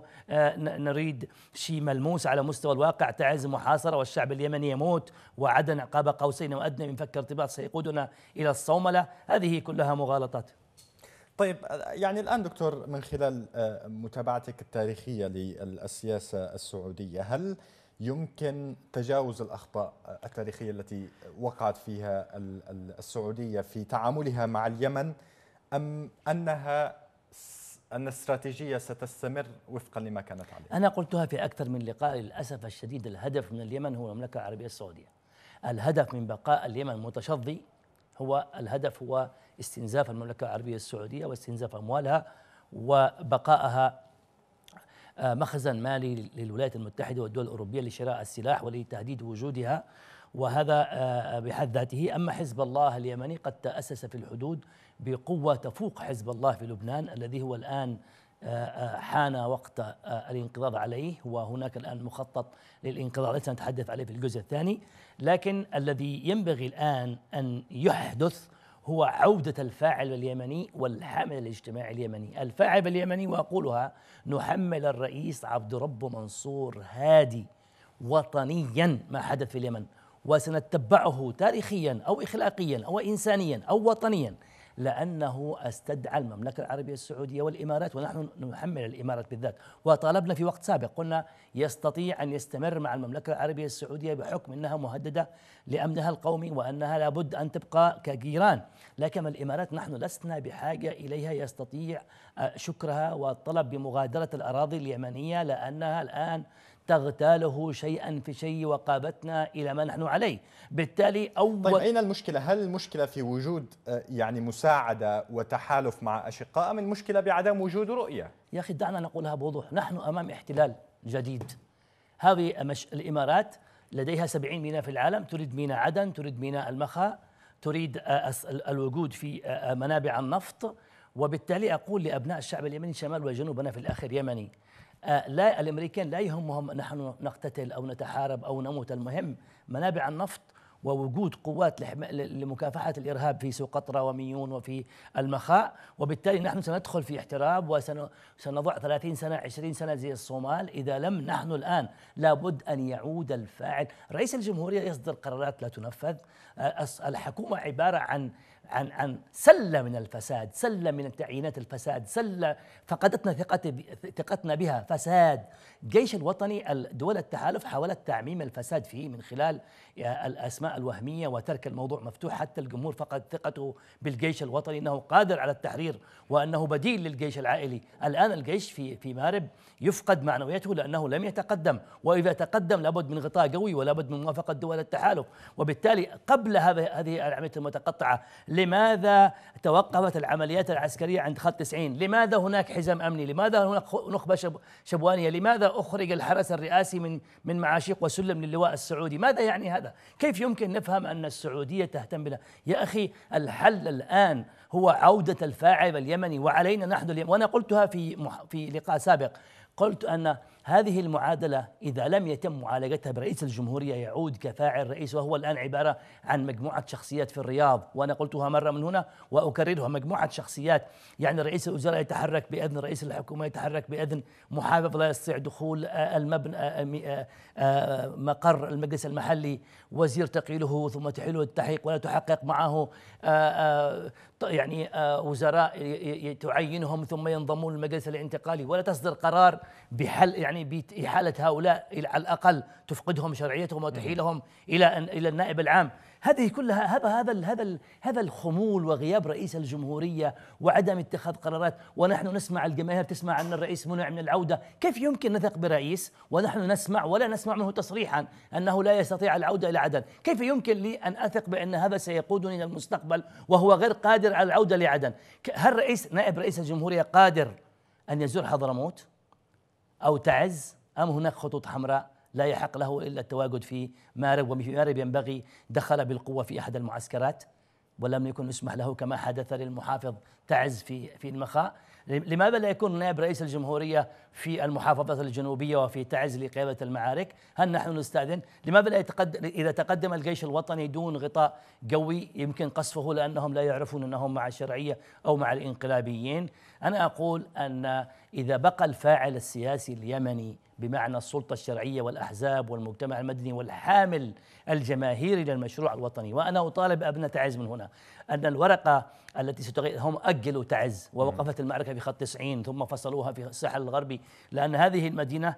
نريد شيء ملموس على مستوى الواقع تعز محاصرة والشعب اليمني يموت وعدن قاب قوسين وأدنى من فك ارتباط سيقودنا إلى الصوملة هذه كلها مغالطات طيب يعني الآن دكتور من خلال آه، متابعتك التاريخية للسياسة السعودية هل يمكن تجاوز الأخطاء التاريخية التي وقعت فيها السعودية في تعاملها مع اليمن أم أنها أن الاستراتيجية ستستمر وفقا لما كانت عليه أنا قلتها في أكثر من لقاء للأسف الشديد الهدف من اليمن هو المملكة العربية السعودية الهدف من بقاء اليمن متشظي هو الهدف هو استنزاف المملكة العربية السعودية واستنزاف أموالها وبقائها آه، مخزن مالي للولايات المتحدة والدول الأوروبية لشراء السلاح ولتهديد وجودها وهذا آه، آه، بحد ذاته أما حزب الله اليمني قد تأسس في الحدود بقوة تفوق حزب الله في لبنان الذي هو الآن حان وقت الانقضاض عليه وهناك الآن مخطط للانقضاض لسنتحدث عليه في الجزء الثاني لكن الذي ينبغي الآن أن يحدث هو عودة الفاعل اليمني والحامل الاجتماعي اليمني الفاعل اليمني وأقولها نحمل الرئيس عبد رب منصور هادي وطنيا ما حدث في اليمن وسنتبعه تاريخيا أو إخلاقيا أو إنسانيا أو وطنيا لأنه استدعى المملكة العربية السعودية والإمارات ونحن نحمل الإمارات بالذات وطالبنا في وقت سابق قلنا يستطيع أن يستمر مع المملكة العربية السعودية بحكم أنها مهددة لأمنها القومي وأنها لابد أن تبقى كجيران لكن الإمارات نحن لسنا بحاجة إليها يستطيع آه، شكرها والطلب بمغادرة الأراضي اليمنية لأنها الآن تغتاله شيئا في شيء وقابتنا إلى ما نحن عليه بالتالي أول طيب أين المشكلة؟ هل المشكلة في وجود آه، يعني مساعدة وتحالف مع أشقاء أم المشكلة بعدم وجود رؤية؟ يا أخي دعنا نقولها بوضوح نحن أمام احتلال جديد هذه الإمارات لديها 70 ميناء في العالم تريد ميناء عدن تريد ميناء المخا تريد آه، الوجود في آه، منابع النفط وبالتالي أقول لأبناء الشعب اليمني شمال وجنوب أنا في الآخر يمني آه، لا الامريكان لا يهمهم نحن نقتتل او نتحارب او نموت المهم منابع النفط ووجود قوات لمكافحة الإرهاب في سقطرة وميون وفي المخاء وبالتالي نحن سندخل في احتراب وسنضع 30 سنة 20 سنة زي الصومال إذا لم نحن الآن لابد أن يعود الفاعل رئيس الجمهورية يصدر قرارات لا تنفذ آه، الحكومة عبارة عن عن عن سله من الفساد، سله من تعيينات الفساد، سله فقدتنا ثقتنا بها، فساد. الجيش الوطني دول التحالف حاولت تعميم الفساد فيه من خلال آه، الاسماء الوهميه وترك الموضوع مفتوح حتى الجمهور فقد ثقته بالجيش الوطني انه قادر على التحرير وانه بديل للجيش العائلي، الان الجيش في في مارب يفقد معنوياته لانه لم يتقدم، واذا تقدم لابد من غطاء قوي ولابد من موافقه دول التحالف، وبالتالي قبل هذه العمليه المتقطعه لماذا توقفت العمليات العسكرية عند خط 90 لماذا هناك حزام أمني لماذا هناك نخبة شبوانية لماذا أخرج الحرس الرئاسي من من معاشيق وسلم للواء السعودي ماذا يعني هذا كيف يمكن نفهم أن السعودية تهتم بنا يا أخي الحل الآن هو عودة الفاعل اليمني وعلينا نحن اليمن وأنا قلتها في في لقاء سابق قلت أن هذه المعادلة إذا لم يتم معالجتها برئيس الجمهورية يعود كفاعل رئيس وهو الآن عبارة عن مجموعة شخصيات في الرياض وأنا قلتها مرة من هنا وأكررها مجموعة شخصيات يعني رئيس الوزراء يتحرك بإذن رئيس الحكومة يتحرك بإذن محافظ لا يستطيع دخول آه، المبنى آه، آه، مقر المجلس المحلي وزير تقيله ثم تحيله التحقيق ولا تحقق معه يعني وزراء تعينهم ثم ينضمون للمجلس الانتقالي ولا تصدر قرار بحل يعني يعني بإحالة هؤلاء على الأقل تفقدهم شرعيتهم وتحيلهم إلى إلى النائب العام هذه كلها هذا هذا هذا هذا الخمول وغياب رئيس الجمهورية وعدم اتخاذ قرارات ونحن نسمع الجماهير تسمع أن الرئيس منع من العودة كيف يمكن نثق برئيس ونحن نسمع ولا نسمع منه تصريحا أنه لا يستطيع العودة إلى عدن كيف يمكن لي أن أثق بأن هذا سيقودني إلى المستقبل وهو غير قادر على العودة لعدن هل رئيس نائب رئيس الجمهورية قادر أن يزور حضرموت؟ أو تعز أم هناك خطوط حمراء لا يحق له إلا التواجد في مارب وفي مارب ينبغي دخل بالقوة في أحد المعسكرات ولم يكن يسمح له كما حدث للمحافظ تعز في في المخاء لماذا لا يكون نائب رئيس الجمهورية في المحافظات الجنوبية وفي تعز لقيادة المعارك هل نحن نستأذن لماذا لا يتقدم إذا تقدم الجيش الوطني دون غطاء قوي يمكن قصفه لأنهم لا يعرفون أنهم مع الشرعية أو مع الإنقلابيين أنا أقول أن إذا بقى الفاعل السياسي اليمني بمعنى السلطة الشرعية والأحزاب والمجتمع المدني والحامل الجماهيري للمشروع الوطني وأنا أطالب أبنة عز من هنا أن الورقة التي ستغير هم أجلوا تعز ووقفت المعركة في خط 90 ثم فصلوها في الساحل الغربي لأن هذه المدينة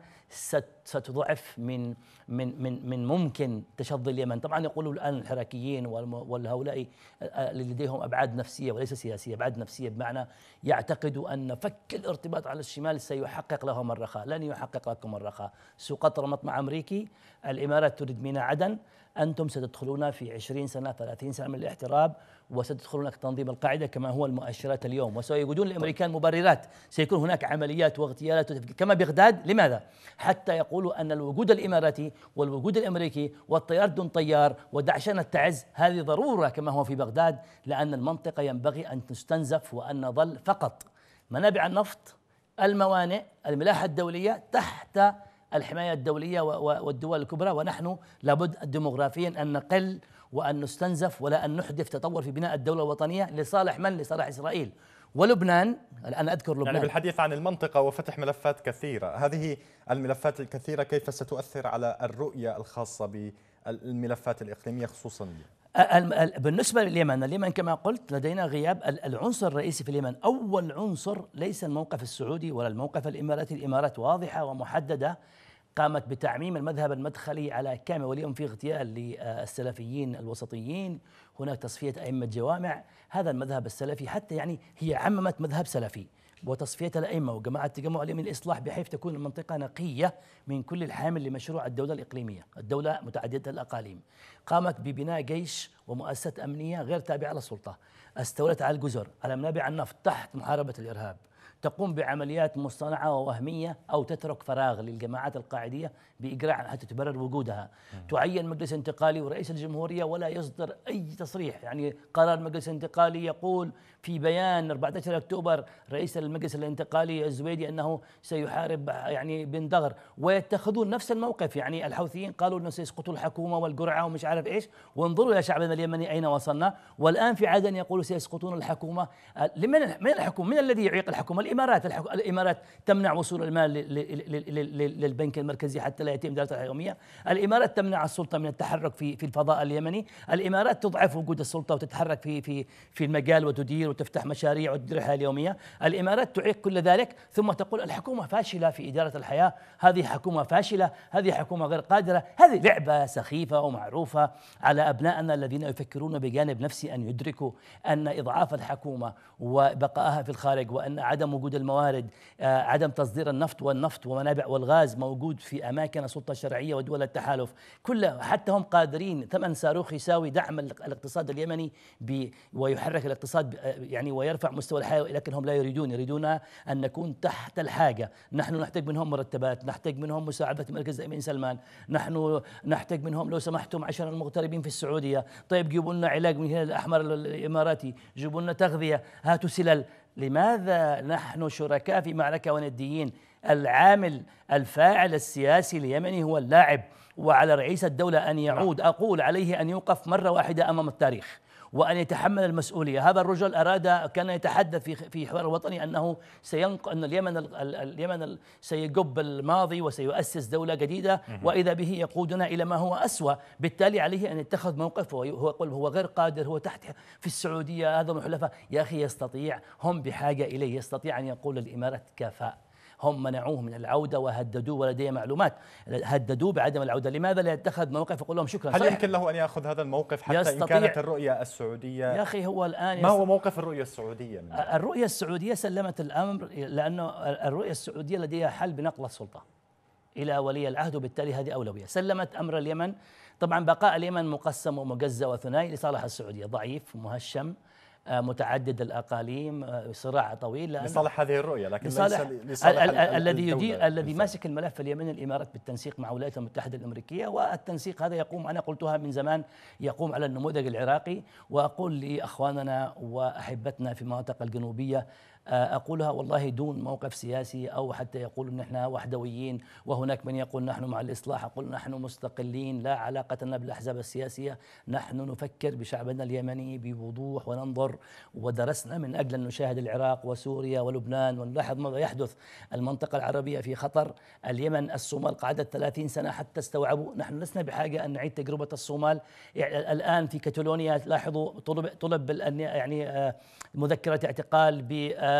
ستضعف من من من من ممكن تشظي اليمن طبعا يقولوا الآن الحراكيين وهؤلاء آه، آه، لديهم أبعاد نفسية وليس سياسية أبعاد نفسية بمعنى يعتقدوا أن فك الارتباط على الشمال سيحقق لهم الرخاء لن يحقق لكم الرخاء سقط مطمع أمريكي الإمارات تريد ميناء عدن أنتم ستدخلون في 20 سنة 30 سنة من الاحتراب وستدخلون تنظيم القاعدة كما هو المؤشرات اليوم وسيجدون الأمريكان مبررات سيكون هناك عمليات واغتيالات كما بغداد لماذا؟ حتى يقولوا أن الوجود الإماراتي والوجود الأمريكي والطيار دون طيار ودعشان التعز هذه ضرورة كما هو في بغداد لأن المنطقة ينبغي أن تستنزف وأن نظل فقط منابع النفط الموانئ الملاحة الدولية تحت الحماية الدولية والدول الكبرى ونحن لابد ديموغرافيا أن نقل وأن نستنزف ولا أن نحدث تطور في بناء الدولة الوطنية لصالح من؟ لصالح إسرائيل ولبنان الآن أذكر يعني لبنان يعني بالحديث عن المنطقة وفتح ملفات كثيرة هذه الملفات الكثيرة كيف ستؤثر على الرؤية الخاصة بالملفات الإقليمية خصوصا بالنسبة لليمن اليمن كما قلت لدينا غياب العنصر الرئيسي في اليمن أول عنصر ليس الموقف السعودي ولا الموقف الإماراتي الإمارات واضحة ومحددة قامت بتعميم المذهب المدخلي على كامل واليوم في اغتيال للسلفيين الوسطيين هناك تصفية أئمة جوامع هذا المذهب السلفي حتى يعني هي عممت مذهب سلفي وتصفية الأئمة وجماعة تجمع اليمين الإصلاح بحيث تكون المنطقة نقية من كل الحامل لمشروع الدولة الإقليمية الدولة متعددة الأقاليم قامت ببناء جيش ومؤسسات أمنية غير تابعة للسلطة استولت على الجزر على منابع النفط تحت محاربة الإرهاب تقوم بعمليات مصطنعة ووهمية أو تترك فراغ للجماعات القاعدية بإجراء حتى تبرر وجودها تعين مجلس انتقالي ورئيس الجمهورية ولا يصدر أي تصريح يعني قرار مجلس انتقالي يقول في بيان 14 اكتوبر رئيس المجلس الانتقالي الزبيدي انه سيحارب يعني بن دغر ويتخذون نفس الموقف يعني الحوثيين قالوا انه سيسقطوا الحكومه والقرعه ومش عارف ايش وانظروا يا شعبنا اليمني اين وصلنا والان في عدن يقولوا سيسقطون الحكومه آه، لمن من الحكومه من الذي يعيق الحكومه الامارات الامارات تمنع وصول المال للبنك المركزي حتى لا يتم ادارته اليوميه الامارات تمنع السلطه من التحرك في في الفضاء اليمني الامارات تضعف وجود السلطه وتتحرك في في في المجال وتدير وتفتح مشاريع وتدير الحياة اليومية الإمارات تعيق كل ذلك ثم تقول الحكومة فاشلة في إدارة الحياة هذه حكومة فاشلة هذه حكومة غير قادرة هذه لعبة سخيفة ومعروفة على أبنائنا الذين يفكرون بجانب نفسي أن يدركوا أن إضعاف الحكومة وبقائها في الخارج وأن عدم وجود الموارد آه، عدم تصدير النفط والنفط ومنابع والغاز موجود في أماكن السلطة الشرعية ودول التحالف كل حتى هم قادرين ثمن صاروخ يساوي دعم الاقتصاد اليمني ويحرك الاقتصاد يعني ويرفع مستوى الحياة لكن هم لا يريدون يريدون أن نكون تحت الحاجة نحن نحتاج منهم مرتبات نحتاج منهم مساعدة مركز الامين سلمان نحن نحتاج منهم لو سمحتم عشان المغتربين في السعودية طيب جيبوا لنا علاج من هنا الأحمر الإماراتي جيبوا لنا تغذية هاتوا سلال لماذا نحن شركاء في معركة ونديين العامل الفاعل السياسي اليمني هو اللاعب وعلى رئيس الدولة أن يعود أقول عليه أن يوقف مرة واحدة أمام التاريخ وأن يتحمل المسؤولية هذا الرجل أراد كان يتحدث في في حوار وطني أنه سينق أن اليمن اليمن سيقب الماضي وسيؤسس دولة جديدة وإذا به يقودنا إلى ما هو أسوأ بالتالي عليه أن يتخذ موقف هو يقول هو غير قادر هو تحت في السعودية هذا محلفه الحلفاء يا أخي يستطيع هم بحاجة إليه يستطيع أن يقول الإمارة كفاءه هم منعوه من العودة وهددوه ولدي معلومات هددوه بعدم العودة لماذا لا يتخذ موقف يقول لهم شكرا هل صحيح. يمكن له أن يأخذ هذا الموقف حتى إن كانت الرؤية السعودية يا أخي هو الآن ما هو موقف الرؤية السعودية منها؟ الرؤية السعودية سلمت الأمر لأنه الرؤية السعودية لديها حل بنقل السلطة إلى ولي العهد وبالتالي هذه أولوية سلمت أمر اليمن طبعا بقاء اليمن مقسم ومجزأ وثنائي لصالح السعودية ضعيف مهشم آه، متعدد الاقاليم آه، صراع طويل لصالح هذه الرؤيه لكن لصالح الذي يدير الذي ماسك الملف اليمني الامارات بالتنسيق مع الولايات المتحده الامريكيه والتنسيق هذا يقوم انا قلتها من زمان يقوم على النموذج العراقي واقول لاخواننا واحبتنا في المناطق الجنوبيه آه، أقولها والله دون موقف سياسي أو حتى يقول أن احنا وحدويين وهناك من يقول نحن مع الإصلاح أقول نحن مستقلين لا علاقة لنا بالأحزاب السياسية نحن نفكر بشعبنا اليمني بوضوح وننظر ودرسنا من أجل أن نشاهد العراق وسوريا ولبنان ونلاحظ ماذا يحدث المنطقة العربية في خطر اليمن الصومال قعدت 30 سنة حتى استوعبوا نحن لسنا بحاجة أن نعيد تجربة الصومال يعني الآن في كتالونيا لاحظوا طلب طلب يعني آه، مذكرة اعتقال ب آه،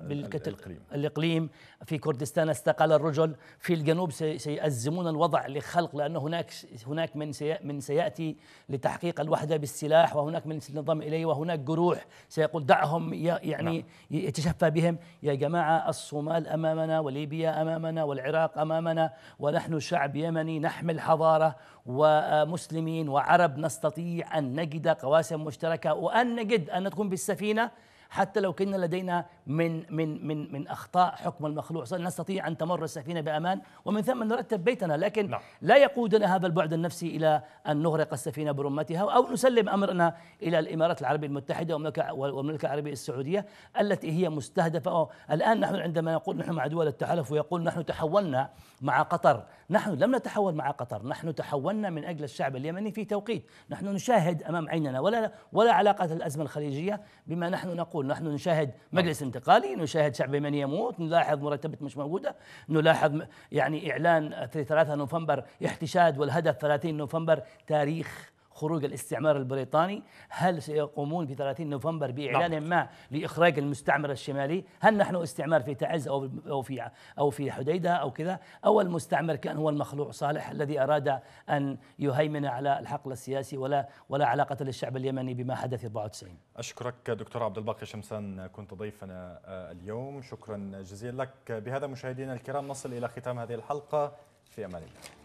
بالكتل... آه، آه، آه، الإقليم في كردستان استقال الرجل في الجنوب سيأزمون الوضع لخلق لأن هناك هناك من من سيأتي لتحقيق الوحدة بالسلاح وهناك من سينضم إليه وهناك جروح سيقول دعهم يعني نعم. يتشفى بهم يا جماعة الصومال أمامنا وليبيا أمامنا والعراق أمامنا ونحن شعب يمني نحمل حضارة ومسلمين وعرب نستطيع أن نجد قواسم مشتركة وأن نجد أن نكون بالسفينة حتى لو كنا لدينا من من من من اخطاء حكم المخلوق نستطيع ان تمر السفينه بامان ومن ثم نرتب بيتنا لكن لا, نعم. لا يقودنا هذا البعد النفسي الى ان نغرق السفينه برمتها او نسلم امرنا الى الامارات العربيه المتحده والمملكه العربيه السعوديه التي هي مستهدفه الان نحن عندما نقول نحن مع دول التحالف ويقول نحن تحولنا مع قطر نحن لم نتحول مع قطر نحن تحولنا من اجل الشعب اليمني في توقيت نحن نشاهد امام عيننا ولا ولا علاقه الازمه الخليجيه بما نحن نقول التحول نحن نشاهد مجلس نعم. انتقالي نشاهد شعب يمني يموت نلاحظ مرتبة مش موجودة نلاحظ يعني إعلان 3 نوفمبر احتشاد والهدف 30 نوفمبر تاريخ خروج الاستعمار البريطاني هل سيقومون في 30 نوفمبر بإعلان نعم. ما لإخراج المستعمر الشمالي هل نحن استعمار في تعز أو أو في أو في حديدة أو كذا أو المستعمر كان هو المخلوع صالح الذي أراد أن يهيمن على الحقل السياسي ولا ولا علاقة للشعب اليمني بما حدث 94 أشكرك دكتور عبد الباقي شمسان كنت ضيفنا آه، اليوم شكرا جزيلا لك بهذا مشاهدينا الكرام نصل إلى ختام هذه الحلقة في أمان الله